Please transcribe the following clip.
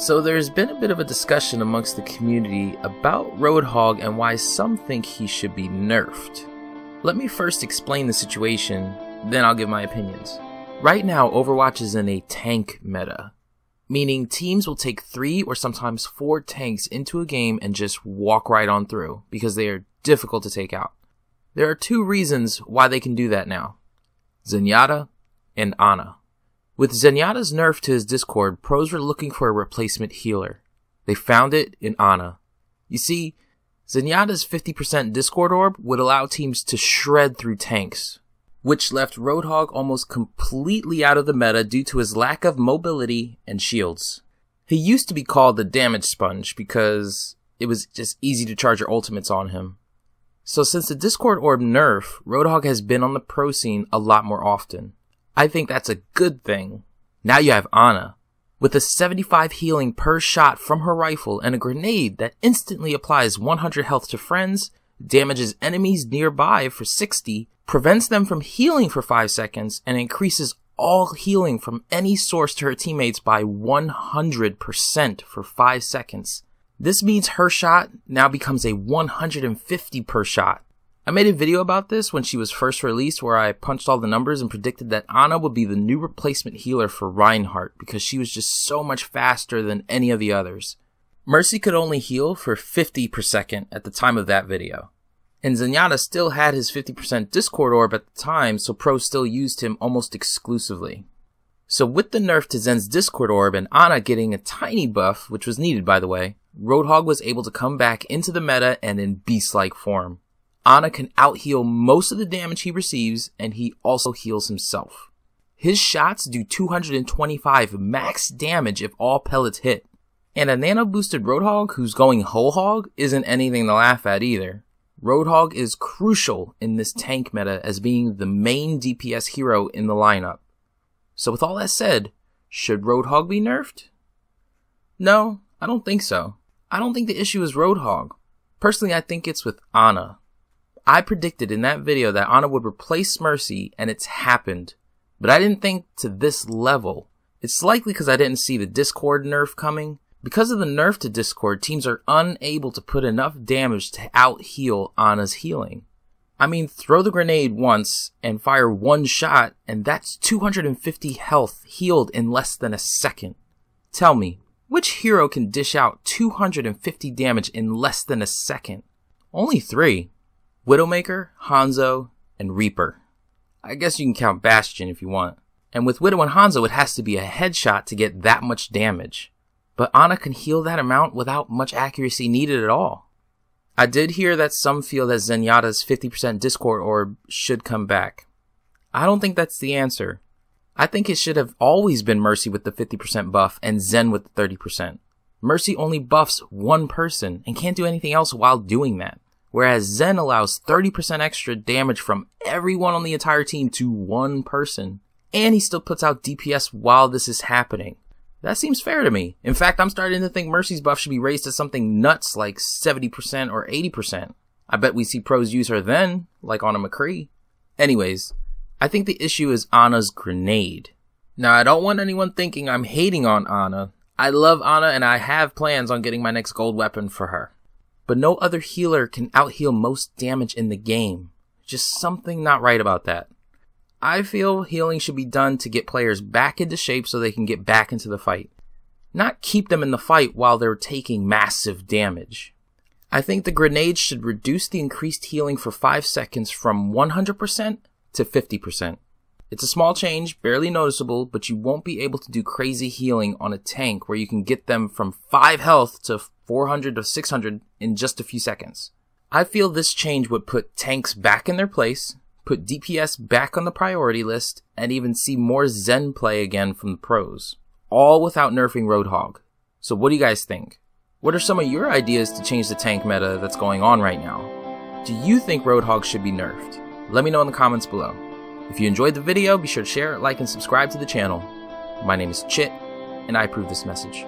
So there's been a bit of a discussion amongst the community about Roadhog and why some think he should be nerfed. Let me first explain the situation, then I'll give my opinions. Right now, Overwatch is in a tank meta, meaning teams will take three or sometimes four tanks into a game and just walk right on through because they are difficult to take out. There are two reasons why they can do that now Zenyatta and Ana. With Zenyatta's nerf to his Discord, pros were looking for a replacement healer. They found it in Ana. You see, Zenyatta's 50% Discord Orb would allow teams to shred through tanks, which left Roadhog almost completely out of the meta due to his lack of mobility and shields. He used to be called the Damage Sponge because it was just easy to charge your ultimates on him. So since the Discord Orb nerf, Roadhog has been on the pro scene a lot more often. I think that's a good thing. Now you have Anna, with a 75 healing per shot from her rifle and a grenade that instantly applies 100 health to friends, damages enemies nearby for 60, prevents them from healing for 5 seconds, and increases all healing from any source to her teammates by 100% for 5 seconds. This means her shot now becomes a 150 per shot. I made a video about this when she was first released where I punched all the numbers and predicted that Anna would be the new replacement healer for Reinhardt because she was just so much faster than any of the others. Mercy could only heal for 50 per second at the time of that video. And Zenyatta still had his 50% Discord Orb at the time, so Pro still used him almost exclusively. So with the nerf to Zen's Discord Orb and Ana getting a tiny buff, which was needed by the way, Roadhog was able to come back into the meta and in beast-like form. Ana can outheal most of the damage he receives, and he also heals himself. His shots do 225 max damage if all pellets hit. And a nano boosted Roadhog who's going whole hog isn't anything to laugh at either. Roadhog is crucial in this tank meta as being the main DPS hero in the lineup. So with all that said, should Roadhog be nerfed? No, I don't think so. I don't think the issue is Roadhog. Personally, I think it's with Ana. I predicted in that video that Ana would replace Mercy, and it's happened. But I didn't think to this level. It's likely because I didn't see the Discord nerf coming. Because of the nerf to Discord, teams are unable to put enough damage to out-heal Ana's healing. I mean, throw the grenade once and fire one shot, and that's 250 health healed in less than a second. Tell me, which hero can dish out 250 damage in less than a second? Only three. Widowmaker, Hanzo, and Reaper. I guess you can count Bastion if you want. And with Widow and Hanzo, it has to be a headshot to get that much damage. But Ana can heal that amount without much accuracy needed at all. I did hear that some feel that Zenyatta's 50% Discord Orb should come back. I don't think that's the answer. I think it should have always been Mercy with the 50% buff and Zen with the 30%. Mercy only buffs one person and can't do anything else while doing that whereas Zen allows 30% extra damage from everyone on the entire team to one person. And he still puts out DPS while this is happening. That seems fair to me. In fact, I'm starting to think Mercy's buff should be raised to something nuts like 70% or 80%. I bet we see pros use her then, like on a McCree. Anyways, I think the issue is Anna's grenade. Now, I don't want anyone thinking I'm hating on Anna. I love Anna and I have plans on getting my next gold weapon for her but no other healer can outheal most damage in the game. Just something not right about that. I feel healing should be done to get players back into shape so they can get back into the fight, not keep them in the fight while they're taking massive damage. I think the grenades should reduce the increased healing for 5 seconds from 100% to 50%. It's a small change, barely noticeable, but you won't be able to do crazy healing on a tank where you can get them from 5 health to 400 to 600 in just a few seconds. I feel this change would put tanks back in their place, put DPS back on the priority list, and even see more Zen play again from the pros. All without nerfing Roadhog. So what do you guys think? What are some of your ideas to change the tank meta that's going on right now? Do you think Roadhog should be nerfed? Let me know in the comments below. If you enjoyed the video, be sure to share, like, and subscribe to the channel. My name is Chit, and I approve this message.